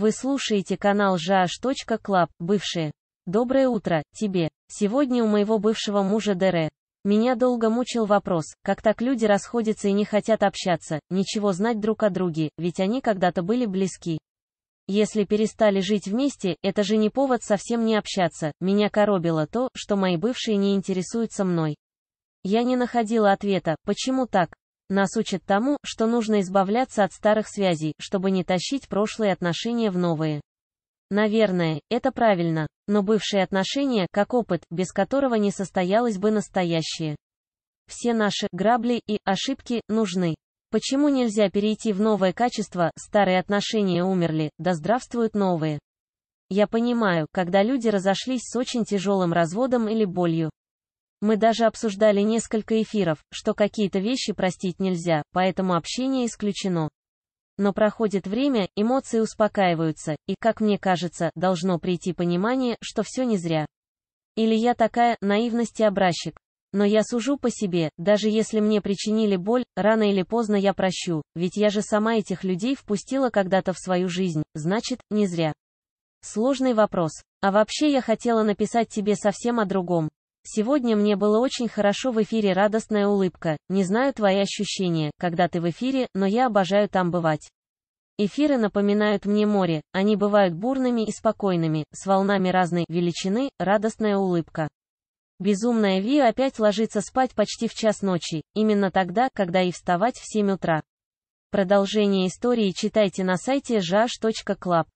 Вы слушаете канал Жаш.Клаб, бывшие. Доброе утро, тебе. Сегодня у моего бывшего мужа ДР. Меня долго мучил вопрос, как так люди расходятся и не хотят общаться, ничего знать друг о друге, ведь они когда-то были близки. Если перестали жить вместе, это же не повод совсем не общаться, меня коробило то, что мои бывшие не интересуются мной. Я не находила ответа, почему так, нас учат тому, что нужно избавляться от старых связей, чтобы не тащить прошлые отношения в новые. Наверное, это правильно. Но бывшие отношения, как опыт, без которого не состоялось бы настоящее. Все наши грабли и ошибки нужны. Почему нельзя перейти в новое качество, старые отношения умерли, да здравствуют новые? Я понимаю, когда люди разошлись с очень тяжелым разводом или болью. Мы даже обсуждали несколько эфиров, что какие-то вещи простить нельзя, поэтому общение исключено. Но проходит время, эмоции успокаиваются, и, как мне кажется, должно прийти понимание, что все не зря. Или я такая, наивность и образчик. Но я сужу по себе, даже если мне причинили боль, рано или поздно я прощу, ведь я же сама этих людей впустила когда-то в свою жизнь, значит, не зря. Сложный вопрос. А вообще я хотела написать тебе совсем о другом. Сегодня мне было очень хорошо в эфире «Радостная улыбка». Не знаю твои ощущения, когда ты в эфире, но я обожаю там бывать. Эфиры напоминают мне море, они бывают бурными и спокойными, с волнами разной величины, радостная улыбка. Безумная Ви опять ложится спать почти в час ночи, именно тогда, когда и вставать в 7 утра. Продолжение истории читайте на сайте жаж.клаб.